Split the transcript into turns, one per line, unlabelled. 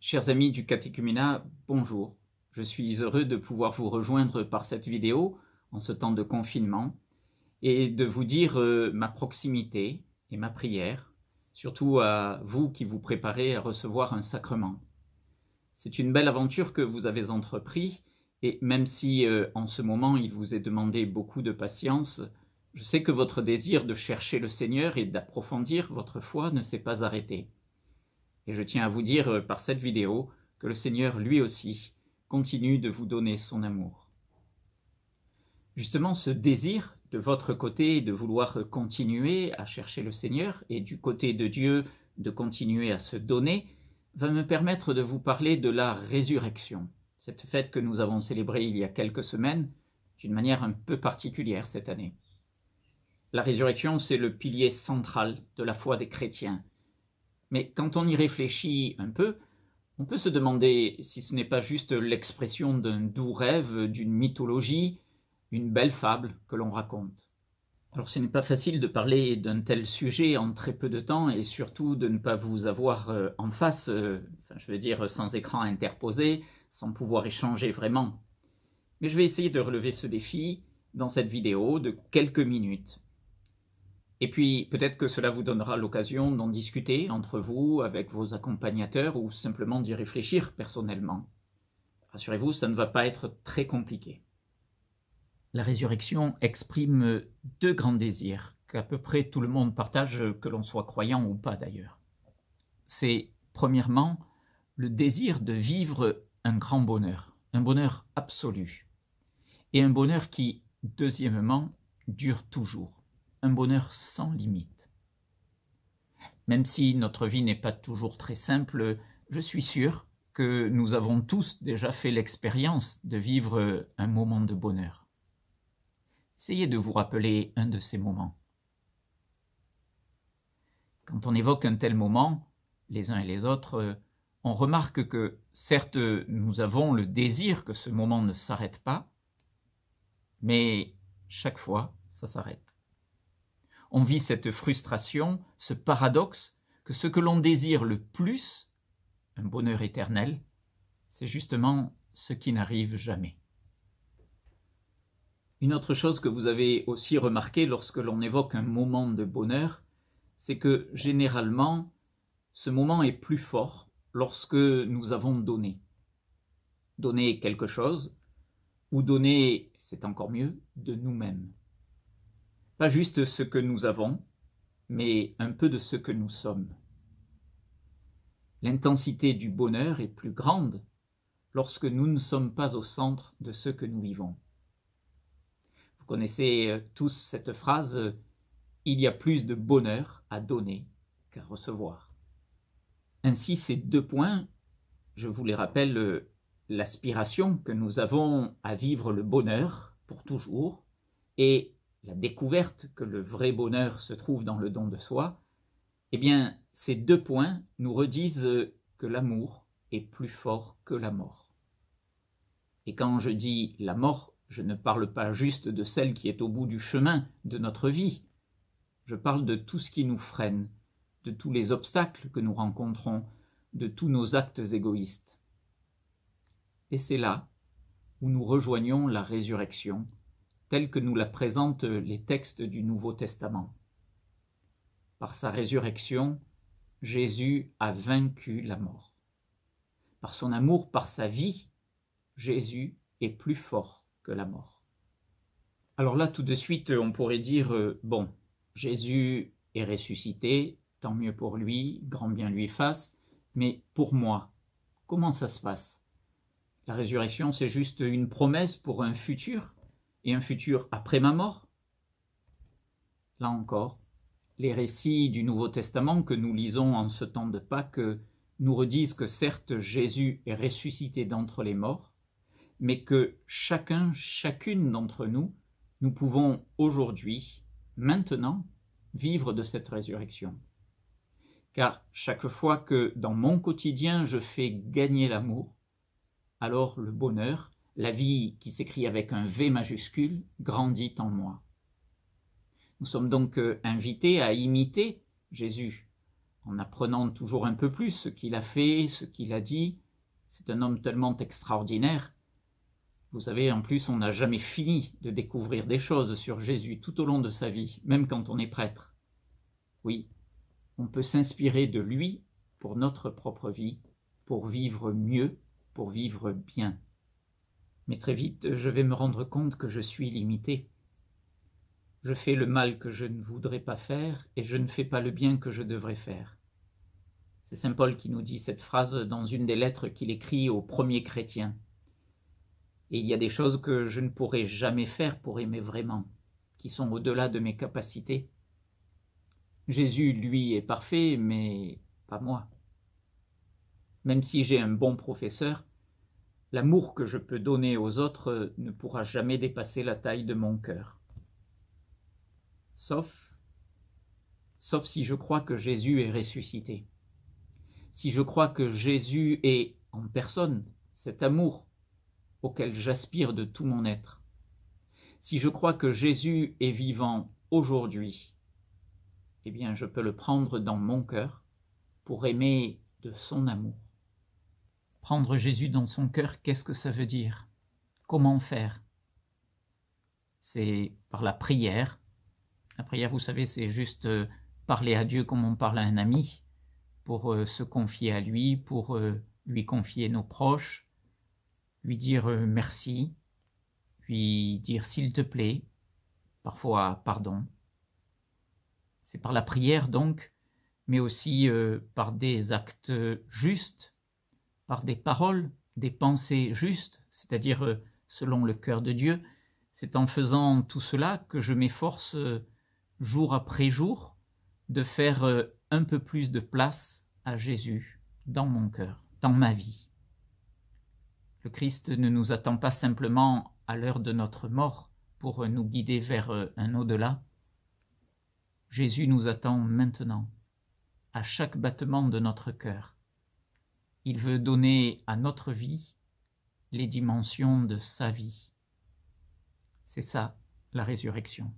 Chers amis du catéchuménat, bonjour. Je suis heureux de pouvoir vous rejoindre par cette vidéo en ce temps de confinement et de vous dire euh, ma proximité et ma prière, surtout à vous qui vous préparez à recevoir un sacrement. C'est une belle aventure que vous avez entrepris et même si euh, en ce moment il vous est demandé beaucoup de patience, je sais que votre désir de chercher le Seigneur et d'approfondir votre foi ne s'est pas arrêté. Et je tiens à vous dire euh, par cette vidéo que le Seigneur, lui aussi, continue de vous donner son amour. Justement, ce désir de votre côté de vouloir continuer à chercher le Seigneur et du côté de Dieu de continuer à se donner va me permettre de vous parler de la résurrection. Cette fête que nous avons célébrée il y a quelques semaines d'une manière un peu particulière cette année. La résurrection, c'est le pilier central de la foi des chrétiens mais quand on y réfléchit un peu, on peut se demander si ce n'est pas juste l'expression d'un doux rêve, d'une mythologie, une belle fable que l'on raconte. Alors ce n'est pas facile de parler d'un tel sujet en très peu de temps et surtout de ne pas vous avoir euh, en face, euh, enfin, je veux dire sans écran interposé, sans pouvoir échanger vraiment. Mais je vais essayer de relever ce défi dans cette vidéo de quelques minutes. Et puis peut-être que cela vous donnera l'occasion d'en discuter entre vous, avec vos accompagnateurs ou simplement d'y réfléchir personnellement. Rassurez-vous, ça ne va pas être très compliqué. La résurrection exprime deux grands désirs qu'à peu près tout le monde partage, que l'on soit croyant ou pas d'ailleurs. C'est premièrement le désir de vivre un grand bonheur, un bonheur absolu, et un bonheur qui, deuxièmement, dure toujours un bonheur sans limite. Même si notre vie n'est pas toujours très simple, je suis sûr que nous avons tous déjà fait l'expérience de vivre un moment de bonheur. Essayez de vous rappeler un de ces moments. Quand on évoque un tel moment, les uns et les autres, on remarque que certes nous avons le désir que ce moment ne s'arrête pas, mais chaque fois ça s'arrête on vit cette frustration, ce paradoxe, que ce que l'on désire le plus, un bonheur éternel, c'est justement ce qui n'arrive jamais. Une autre chose que vous avez aussi remarqué lorsque l'on évoque un moment de bonheur, c'est que généralement, ce moment est plus fort lorsque nous avons donné. Donner quelque chose, ou donner, c'est encore mieux, de nous-mêmes. Pas juste ce que nous avons, mais un peu de ce que nous sommes. L'intensité du bonheur est plus grande lorsque nous ne sommes pas au centre de ce que nous vivons. Vous connaissez euh, tous cette phrase Il y a plus de bonheur à donner qu'à recevoir. Ainsi, ces deux points, je vous les rappelle, euh, l'aspiration que nous avons à vivre le bonheur pour toujours et la découverte que le vrai bonheur se trouve dans le don de soi, eh bien, ces deux points nous redisent que l'amour est plus fort que la mort. Et quand je dis la mort, je ne parle pas juste de celle qui est au bout du chemin de notre vie. Je parle de tout ce qui nous freine, de tous les obstacles que nous rencontrons, de tous nos actes égoïstes. Et c'est là où nous rejoignons la résurrection, telle que nous la présentent les textes du Nouveau Testament. Par sa résurrection, Jésus a vaincu la mort. Par son amour, par sa vie, Jésus est plus fort que la mort. Alors là, tout de suite, on pourrait dire, euh, bon, Jésus est ressuscité, tant mieux pour lui, grand bien lui fasse, mais pour moi, comment ça se passe La résurrection, c'est juste une promesse pour un futur et futur après ma mort Là encore, les récits du Nouveau Testament que nous lisons en ce temps de Pâques nous redisent que certes Jésus est ressuscité d'entre les morts, mais que chacun, chacune d'entre nous, nous pouvons aujourd'hui, maintenant, vivre de cette résurrection. Car chaque fois que dans mon quotidien je fais gagner l'amour, alors le bonheur la vie qui s'écrit avec un V majuscule grandit en moi. Nous sommes donc euh, invités à imiter Jésus en apprenant toujours un peu plus ce qu'il a fait, ce qu'il a dit. C'est un homme tellement extraordinaire. Vous savez, en plus, on n'a jamais fini de découvrir des choses sur Jésus tout au long de sa vie, même quand on est prêtre. Oui, on peut s'inspirer de lui pour notre propre vie, pour vivre mieux, pour vivre bien mais très vite je vais me rendre compte que je suis limité. Je fais le mal que je ne voudrais pas faire et je ne fais pas le bien que je devrais faire. C'est Saint Paul qui nous dit cette phrase dans une des lettres qu'il écrit aux premiers chrétiens. Et il y a des choses que je ne pourrai jamais faire pour aimer vraiment, qui sont au-delà de mes capacités. Jésus, lui, est parfait, mais pas moi. Même si j'ai un bon professeur, L'amour que je peux donner aux autres ne pourra jamais dépasser la taille de mon cœur. Sauf, sauf si je crois que Jésus est ressuscité. Si je crois que Jésus est en personne cet amour auquel j'aspire de tout mon être. Si je crois que Jésus est vivant aujourd'hui, eh bien je peux le prendre dans mon cœur pour aimer de son amour. Prendre Jésus dans son cœur, qu'est-ce que ça veut dire Comment faire C'est par la prière. La prière, vous savez, c'est juste euh, parler à Dieu comme on parle à un ami, pour euh, se confier à lui, pour euh, lui confier nos proches, lui dire merci, lui dire s'il te plaît, parfois pardon. C'est par la prière donc, mais aussi par des actes justes par des paroles, des pensées justes, c'est-à-dire euh, selon le cœur de Dieu. C'est en faisant tout cela que je m'efforce euh, jour après jour de faire euh, un peu plus de place à Jésus dans mon cœur, dans ma vie. Le Christ ne nous attend pas simplement à l'heure de notre mort pour nous guider vers un au-delà. Jésus nous attend maintenant, à chaque battement de notre cœur, il veut donner à notre vie les dimensions de sa vie. C'est ça, la résurrection.